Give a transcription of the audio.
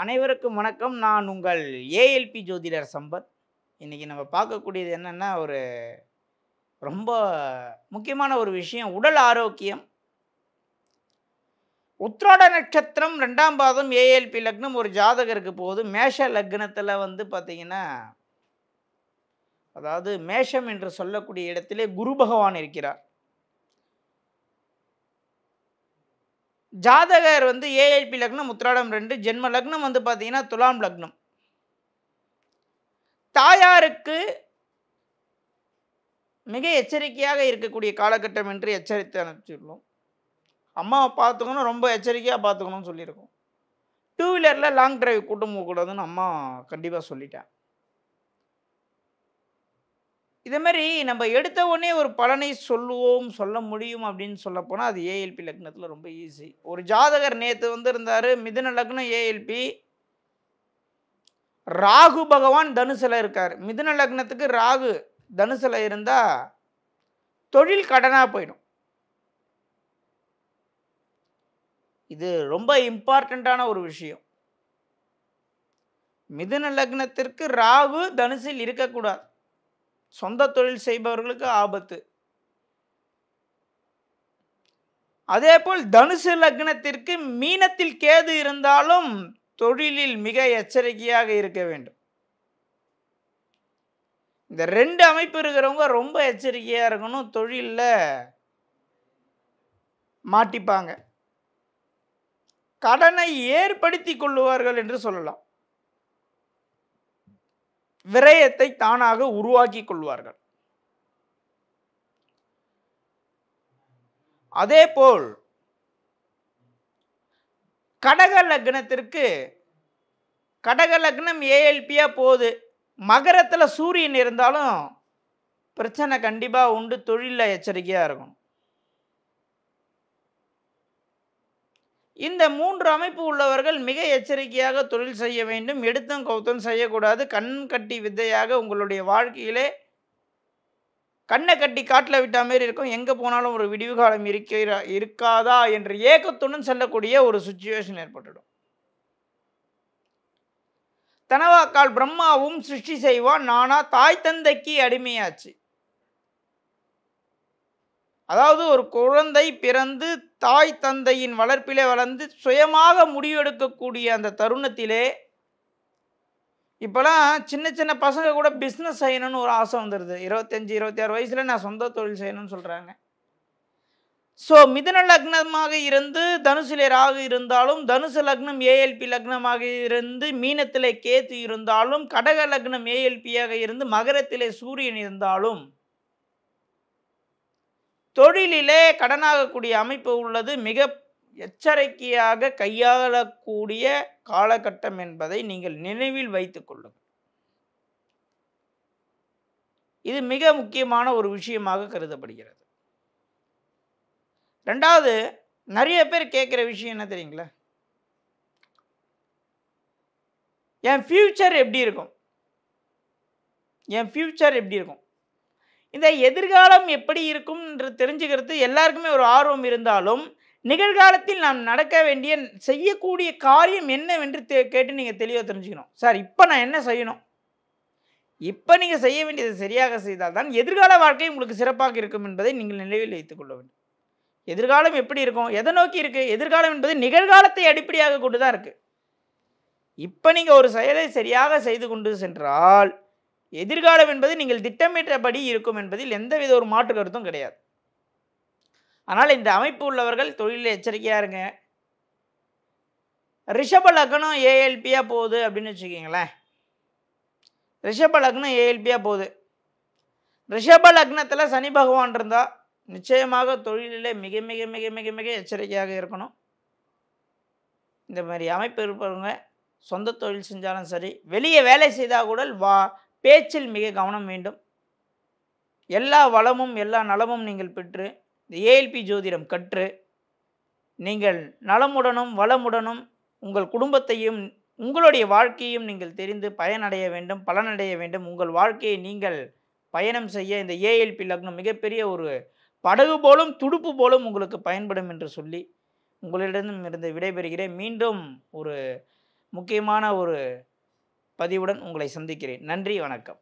அனைவருக்கும் வணக்கம் நான் உங்கள் ஏஎல்பி ஜோதிடர் சம்பத் இன்றைக்கி நம்ம பார்க்கக்கூடியது என்னென்னா ஒரு ரொம்ப முக்கியமான ஒரு விஷயம் உடல் ஆரோக்கியம் உத்ராட நட்சத்திரம் ரெண்டாம் பாதம் ஏஎல்பி லக்னம் ஒரு ஜாதகருக்கு போகுது மேஷ லக்னத்தில் வந்து பார்த்திங்கன்னா அதாவது மேஷம் என்று சொல்லக்கூடிய இடத்திலே குரு பகவான் இருக்கிறார் ஜாதகர் வந்து ஏஐபி லக்னம் உத்திராடம் ரெண்டு ஜென்ம லக்னம் வந்து பார்த்தீங்கன்னா துலாம் லக்னம் தாயாருக்கு மிக எச்சரிக்கையாக இருக்கக்கூடிய காலகட்டம் என்று எச்சரித்து அனுப்பிச்சிருக்கோம் அம்மாவை பார்த்துக்கணும் ரொம்ப எச்சரிக்கையாக பார்த்துக்கணும்னு சொல்லியிருக்கோம் டூ வீலரில் லாங் டிரைவ் கூட்டம் போகக்கூடாதுன்னு அம்மா கண்டிப்பாக சொல்லிட்டேன் இதே மாதிரி நம்ம எடுத்த உடனே ஒரு பலனை சொல்லுவோம் சொல்ல முடியும் அப்படின்னு சொல்ல போனால் அது ஏஎல்பி லக்னத்தில் ரொம்ப ஈஸி ஒரு ஜாதகர் நேற்று வந்து இருந்தார் மிதுன லக்னம் ஏஎல்பி ராகு பகவான் தனுசில் இருக்கார் மிதுன லக்னத்துக்கு ராகு தனுசில் இருந்தால் தொழில் கடனாக போயிடும் இது ரொம்ப இம்பார்ட்டண்ட்டான ஒரு விஷயம் மிதுன லக்னத்திற்கு ராகு தனுசில் இருக்கக்கூடாது சொந்த தொழில் செய்பவர்களுக்கு ஆபத்து அதே போல் தனுசு லக்னத்திற்கு மீனத்தில் கேது இருந்தாலும் தொழிலில் மிக எச்சரிக்கையாக இருக்க வேண்டும் இந்த ரெண்டு அமைப்பு இருக்கிறவங்க ரொம்ப எச்சரிக்கையாக இருக்கணும் தொழிலில் மாட்டிப்பாங்க கடனை ஏற்படுத்தி கொள்ளுவார்கள் என்று சொல்லலாம் விரயத்தை தானாக உருவாக்கி கொள்வார்கள் அதே போல் கடக லக்னத்திற்கு கடக லக்னம் ஏஎல்பியாக போகுது மகரத்தில் சூரியன் இருந்தாலும் பிரச்சனை கண்டிப்பாக உண்டு தொழிலில் எச்சரிக்கையாக இருக்கணும் இந்த மூன்று அமைப்பு உள்ளவர்கள் மிக எச்சரிக்கையாக தொழில் செய்ய வேண்டும் எடுத்தும் கௌத்தம் செய்யக்கூடாது கண் கட்டி வித்தையாக உங்களுடைய வாழ்க்கையிலே கண்ணை கட்டி காட்டில் விட்ட மாதிரி இருக்கும் எங்கே போனாலும் ஒரு விடிவு காலம் இருக்காதா என்று ஏக்கத்துடன் செல்லக்கூடிய ஒரு சுச்சுவேஷன் ஏற்பட்டுடும் தனவாக்கால் பிரம்மாவும் சிருஷ்டி செய்வான் நானா தாய் தந்தைக்கு அடிமையாச்சு அதாவது ஒரு குழந்தை பிறந்து தாய் தந்தையின் வளர்ப்பிலே வளர்ந்து சுயமாக முடிவெடுக்கக்கூடிய அந்த தருணத்திலே இப்போலாம் சின்ன சின்ன பசங்க கூட பிஸ்னஸ் செய்யணும்னு ஒரு ஆசை வந்துடுது இருபத்தஞ்சி இருபத்தி ஆறு வயசில் நான் சொந்த தொழில் செய்யணும்னு சொல்கிறாங்க ஸோ மிதன லக்னமாக இருந்து தனுசிலே ராகு இருந்தாலும் தனுசு லக்னம் ஏஎல்பி லக்னமாக இருந்து மீனத்திலே கேத்து இருந்தாலும் கடக லக்னம் ஏஎல்பியாக இருந்து மகரத்திலே சூரியன் இருந்தாலும் தொழிலிலே கடனாகக்கூடிய அமைப்பு உள்ளது மிக எச்சரிக்கையாக கையாளக்கூடிய காலகட்டம் என்பதை நீங்கள் நினைவில் வைத்து இது மிக முக்கியமான ஒரு விஷயமாக கருதப்படுகிறது ரெண்டாவது நிறைய பேர் கேட்குற விஷயம் என்ன தெரியுங்களா என் ஃப்யூச்சர் எப்படி இருக்கும் என் ஃப்யூச்சர் எப்படி இருக்கும் இந்த எதிர்காலம் எப்படி இருக்கும் என்று தெரிஞ்சுக்கிறது எல்லாருக்குமே ஒரு ஆர்வம் இருந்தாலும் நிகழ்காலத்தில் நாம் நடக்க வேண்டிய செய்யக்கூடிய காரியம் என்னவென்று தெ கேட்டு நீங்கள் தெளிவாக தெரிஞ்சுக்கணும் சார் இப்போ நான் என்ன செய்யணும் இப்போ நீங்கள் செய்ய வேண்டியதை சரியாக செய்தால் தான் எதிர்கால வாழ்க்கை உங்களுக்கு சிறப்பாக இருக்கும் என்பதை நீங்கள் நினைவில் வைத்துக்கொள்ள வேண்டும் எதிர்காலம் எப்படி இருக்கும் எதை நோக்கி இருக்குது எதிர்காலம் என்பது நிகழ்காலத்தை அடிப்படையாக கொண்டு தான் இருக்குது இப்போ நீங்கள் ஒரு செயலை சரியாக செய்து கொண்டு சென்றால் எதிர்காலம் என்பது நீங்கள் திட்டமிட்டபடி இருக்கும் என்பதில் எந்தவித ஒரு மாற்று கருத்தும் கிடையாது ஆனால் இந்த அமைப்பு உள்ளவர்கள் தொழிலில் எச்சரிக்கையாக இருங்க ரிஷப லக்னம் ஏஎல்பியாக போகுது அப்படின்னு வச்சுக்கிங்களேன் ரிஷப லக்னம் ஏஎல்பியாக போகுது ரிஷப லக்னத்தில் சனி பகவான் இருந்தால் நிச்சயமாக தொழிலில் மிக மிக மிக மிக மிக எச்சரிக்கையாக இருக்கணும் இந்த மாதிரி அமைப்பு இருப்பவங்க சொந்த தொழில் செஞ்சாலும் சரி வெளியே வேலை செய்தால் கூட வா பேச்சில் மிக கவனம் வேண்டும் எல்லா வளமும் எல்லா நலமும் நீங்கள் பெற்று இந்த ஏஎல்பி ஜோதிடம் கற்று நீங்கள் நலமுடனும் வளமுடனும் உங்கள் குடும்பத்தையும் உங்களுடைய வாழ்க்கையும் நீங்கள் தெரிந்து பயனடைய வேண்டும் பலனடைய வேண்டும் உங்கள் வாழ்க்கையை நீங்கள் பயணம் செய்ய இந்த ஏஎல்பி லக்னம் மிகப்பெரிய ஒரு படகு போலும் துடுப்பு போலும் உங்களுக்கு பயன்படும் என்று சொல்லி உங்களிடம் இருந்து விடைபெறுகிறேன் மீண்டும் ஒரு முக்கியமான ஒரு பதிவுடன் உங்களை சந்திக்கிறேன் நன்றி வணக்கம்